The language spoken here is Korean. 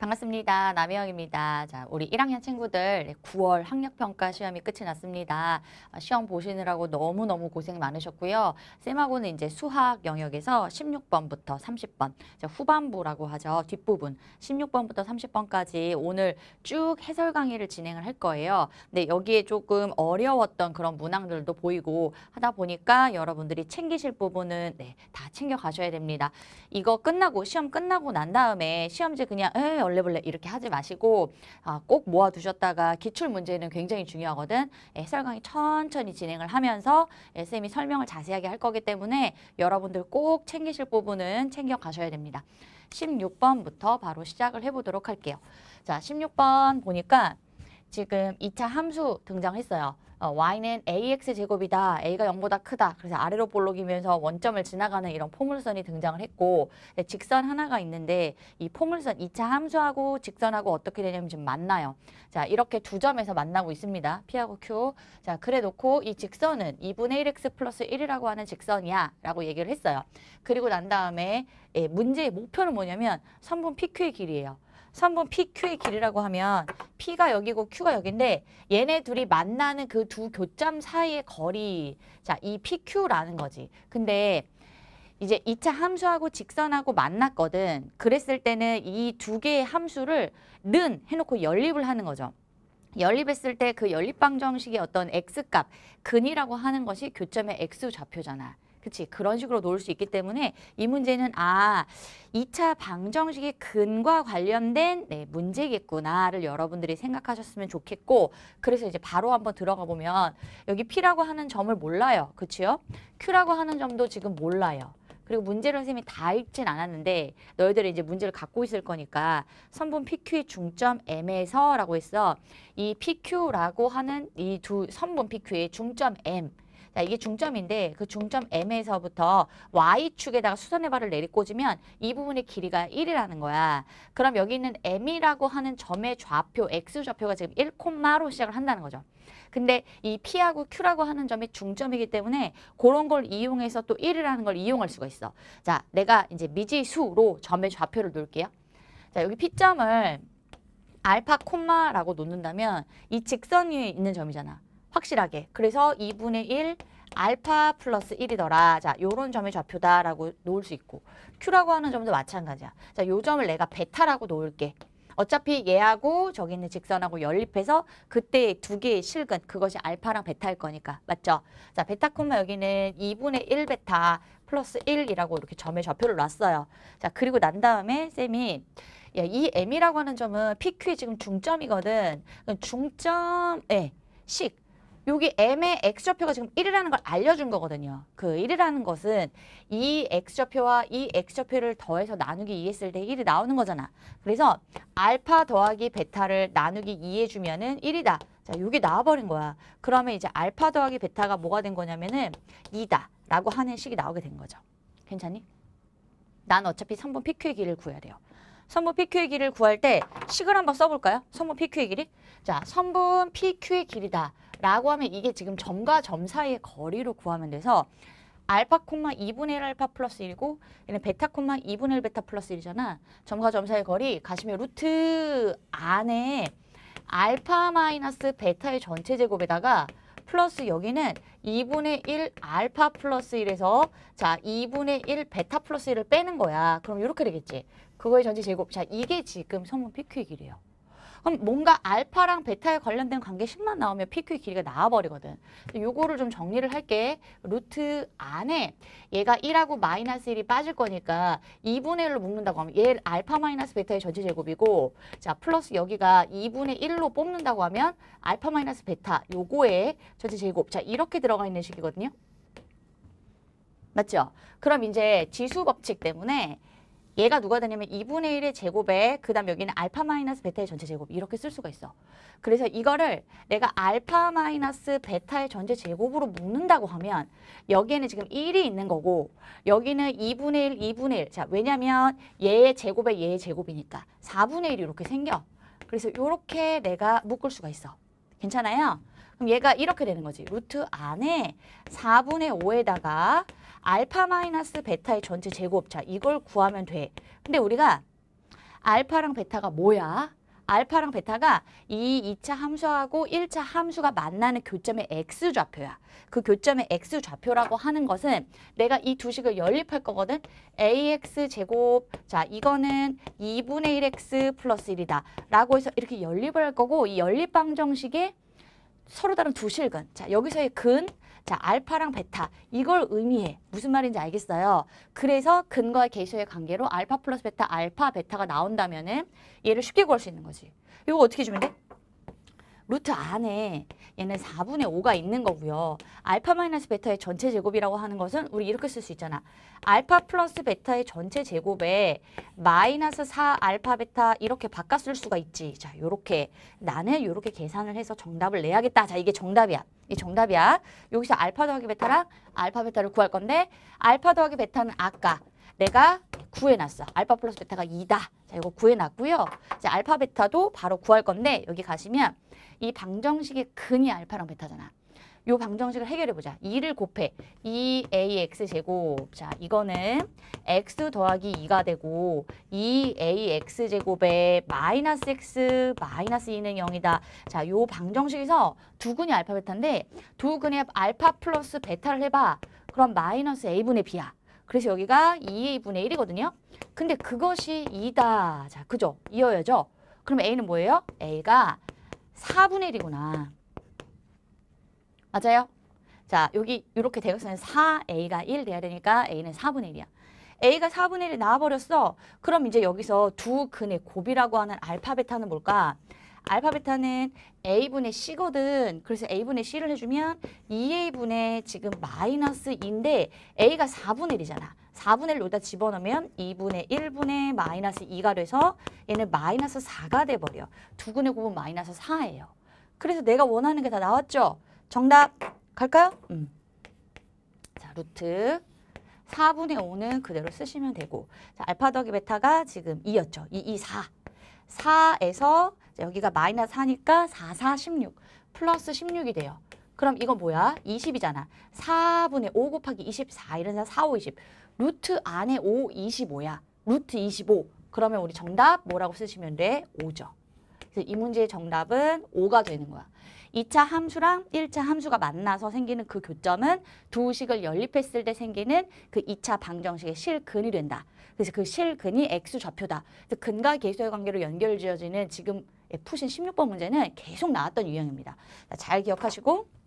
반갑습니다. 남혜영입니다. 자, 우리 1학년 친구들 9월 학력평가 시험이 끝이 났습니다. 아, 시험 보시느라고 너무너무 고생 많으셨고요. 쌤하고는 이제 수학 영역에서 16번부터 30번, 후반부라고 하죠. 뒷부분 16번부터 30번까지 오늘 쭉 해설 강의를 진행을 할 거예요. 근데 여기에 조금 어려웠던 그런 문항들도 보이고 하다 보니까 여러분들이 챙기실 부분은 네, 다 챙겨가셔야 됩니다. 이거 끝나고 시험 끝나고 난 다음에 시험지 그냥 에이, 얼레벌레 이렇게 하지 마시고 아, 꼭 모아두셨다가 기출 문제는 굉장히 중요하거든. 해설 강의 천천히 진행을 하면서 쌤이 설명을 자세하게 할 거기 때문에 여러분들 꼭 챙기실 부분은 챙겨 가셔야 됩니다. 16번부터 바로 시작을 해보도록 할게요. 자, 16번 보니까 지금 2차 함수 등장했어요. 어, y는 ax 제곱이다. a가 0보다 크다. 그래서 아래로 볼록이면서 원점을 지나가는 이런 포물선이 등장을 했고 네, 직선 하나가 있는데 이 포물선 2차 함수하고 직선하고 어떻게 되냐면 지금 만나요. 자 이렇게 두 점에서 만나고 있습니다. p하고 q. 자 그래 놓고 이 직선은 2분의 1x 플러스 1이라고 하는 직선이야 라고 얘기를 했어요. 그리고 난 다음에 예, 문제의 목표는 뭐냐면 선분 pq의 길이에요. 3분 PQ의 길이라고 하면 P가 여기고 Q가 여기인데 얘네 둘이 만나는 그 두 교점 사이의 거리 자 이 PQ라는 거지. 근데 이제 2차 함수하고 직선하고 만났거든. 그랬을 때는 이 두 개의 함수를 는 해놓고 연립을 하는 거죠. 연립했을 때 그 연립방정식의 어떤 x값, 근이라고 하는 것이 교점의 x좌표잖아. 그치 그런 식으로 놓을 수 있기 때문에 이 문제는 아 2차 방정식의 근과 관련된 네, 문제겠구나를 여러분들이 생각하셨으면 좋겠고 그래서 이제 바로 한번 들어가 보면 여기 P라고 하는 점을 몰라요. 그치요? Q라고 하는 점도 지금 몰라요. 그리고 문제를 선생님이 다 읽진 않았는데 너희들이 이제 문제를 갖고 있을 거니까 선분 PQ의 중점 M에서라고 했어. 이 PQ라고 하는 이 두 선분 PQ의 중점 M 자, 이게 중점인데 그 중점 M에서부터 Y축에다가 수선의 발을 내리꽂으면 이 부분의 길이가 1이라는 거야. 그럼 여기 있는 M이라고 하는 점의 좌표, X좌표가 지금 1,로 콤마 시작을 한다는 거죠. 근데 이 P하고 Q라고 하는 점이 중점이기 때문에 그런 걸 이용해서 또 1이라는 걸 이용할 수가 있어. 자, 내가 이제 미지수로 점의 좌표를 놓을게요. 자, 여기 P점을 알파 콤마라고 놓는다면 이 직선 위에 있는 점이잖아. 확실하게. 그래서 2분의 1 알파 플러스 1이더라. 자, 요런 점이 좌표다라고 놓을 수 있고 Q라고 하는 점도 마찬가지야. 자, 요 점을 내가 베타라고 놓을게. 어차피 얘하고 저기 있는 직선하고 연립해서 그때 두 개의 실근 그것이 알파랑 베타일 거니까 맞죠? 자 베타 콤마 여기는 2분의 1 베타 플러스 1이라고 이렇게 점의 좌표를 놨어요. 자 그리고 난 다음에 쌤이 야, 예, 이 M이라고 하는 점은 PQ의 지금 중점이거든. 중점에 예, 식 여기 M의 X좌표가 지금 1이라는 걸 알려준 거거든요. 그 1이라는 것은 이 X좌표와 이 X좌표를 더해서 나누기 2 했을 때 1이 나오는 거잖아. 그래서 알파 더하기 베타를 나누기 2 해주면 은 1이다. 자, 여기 나와버린 거야. 그러면 이제 알파 더하기 베타가 뭐가 된 거냐면은 2다. 라고 하는 식이 나오게 된 거죠. 괜찮니? 난 어차피 3번 PQ의 길을 구해야 돼요. 선분 PQ의 길이를 구할 때 식을 한번 써볼까요? 선분 PQ의 길이? 자, 선분 PQ의 길이다. 라고 하면 이게 지금 점과 점 사이의 거리로 구하면 돼서 알파 콤마 2분의 1 알파 플러스 1이고 얘는 베타 콤마 2분의 1 베타 플러스 1이잖아. 점과 점 사이의 거리 가시면 루트 안에 알파 마이너스 베타의 전체 제곱에다가 플러스 여기는 2분의 1 알파 플러스 1에서 자 2분의 1 베타 플러스 1을 빼는 거야. 그럼 이렇게 되겠지. 그거의 전체 제곱. 자 이게 지금 성분 PQ의 길이에요. 그럼 뭔가 알파랑 베타에 관련된 관계식만 나오면 PQ의 길이가 나와버리거든. 요거를 좀 정리를 할게. 루트 안에 얘가 1하고 마이너스 1이 빠질 거니까 2분의 1로 묶는다고 하면 얘 알파 마이너스 베타의 전체 제곱이고 자 플러스 여기가 2분의 1로 뽑는다고 하면 알파 마이너스 베타 요거의 전체 제곱 자 이렇게 들어가 있는 식이거든요. 맞죠? 그럼 이제 지수 법칙 때문에 얘가 누가 되냐면 2분의 1의 제곱에 그 다음 여기는 알파 마이너스 베타의 전체 제곱 이렇게 쓸 수가 있어. 그래서 이거를 내가 알파 마이너스 베타의 전체 제곱으로 묶는다고 하면 여기에는 지금 1이 있는 거고 여기는 2분의 1, 2분의 1. 자 왜냐면 얘의 제곱에 얘의 제곱이니까 4분의 1이 이렇게 생겨. 그래서 이렇게 내가 묶을 수가 있어. 괜찮아요? 그럼 얘가 이렇게 되는 거지. 루트 안에 4분의 5에다가 알파 마이너스 베타의 전체 제곱차 이걸 구하면 돼. 근데 우리가 알파랑 베타가 뭐야? 알파랑 베타가 이 2차 함수하고 1차 함수가 만나는 교점의 x좌표야. 그 교점의 x좌표라고 하는 것은 내가 이 두 식을 연립할 거거든. ax제곱, 자 이거는 2분의 1x 플러스 1이다. 라고 해서 이렇게 연립을 할 거고 이 연립방정식의 서로 다른 두 실근, 자 여기서의 근, 자, 알파랑 베타 이걸 의미해. 무슨 말인지 알겠어요? 그래서 근과 계수의 관계로 알파 플러스 베타, 알파, 베타가 나온다면은 얘를 쉽게 구할 수 있는 거지. 이거 어떻게 주면 돼? 루트 안에 얘는 4분의 5가 있는 거고요. 알파 마이너스 베타의 전체 제곱이라고 하는 것은 우리 이렇게 쓸 수 있잖아. 알파 플러스 베타의 전체 제곱에 마이너스 4 알파 베타 이렇게 바꿔 쓸 수가 있지. 자, 요렇게 나는 요렇게 계산을 해서 정답을 내야겠다. 자, 이게 정답이야. 이 정답이야. 여기서 알파 더하기 베타랑 알파 베타를 구할 건데 알파 더하기 베타는 아까 내가 구해놨어. 알파 플러스 베타가 2다. 자, 이거 구해놨고요. 자, 알파 베타도 바로 구할 건데 여기 가시면 이 방정식의 근이 알파랑 베타잖아. 요 방정식을 해결해보자. 2를 곱해. 2ax제곱. 자, 이거는 x 더하기 2가 되고 2ax제곱에 마이너스 x 마이너스 2는 0이다. 자, 요 방정식에서 두 근이 알파 베타인데 두 근의 알파 플러스 베타를 해봐. 그럼 마이너스 a분의 b야. 그래서 여기가 2분의 1이거든요. 근데 그것이 2다. 자, 그죠? 이어야죠. 그럼 a는 뭐예요? a가 4분의 1이구나. 맞아요? 자, 여기 이렇게 대각선은 4a가 1 돼야 되니까 a는 4분의 1이야. a가 4분의 1이 나와버렸어. 그럼 이제 여기서 두 근의 곱이라고 하는 알파벳 하는 뭘까? 알파 베타는 a분의 c거든. 그래서 a분의 c를 해주면 2a분의 지금 마이너스 인데 a가 4분의 1이잖아. 4분의 1 여기다 집어넣으면 2분의 1분의 마이너스 2가 돼서 얘는 마이너스 4가 돼버려. 두근의 곱은 마이너스 4예요. 그래서 내가 원하는 게 다 나왔죠? 정답 갈까요? 음. 자, 루트 4분의 5는 그대로 쓰시면 되고 자, 알파 더기 베타가 지금 2였죠. 2, 2, 4. 4에서 여기가 마이너스 4니까 4, 4, 16 플러스 16이 돼요. 그럼 이건 뭐야? 20이잖아. 4분의 5 곱하기 24 이런 4, 5, 20. 루트 안에 5, 25야. 루트 25. 그러면 우리 정답 뭐라고 쓰시면 돼? 5죠. 그래서 이 문제의 정답은 5가 되는 거야. 2차 함수랑 1차 함수가 만나서 생기는 그 교점은 두 식을 연립했을 때 생기는 그 2차 방정식의 실근이 된다. 그래서 그 실근이 x좌표다. 그래서 근과 계수의 관계로 연결지어지는 지금 푸신 16번 문제는 계속 나왔던 유형입니다. 잘 기억하시고